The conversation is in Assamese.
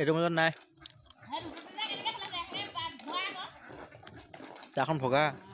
এইটো মজত নাই চাহখন ভগা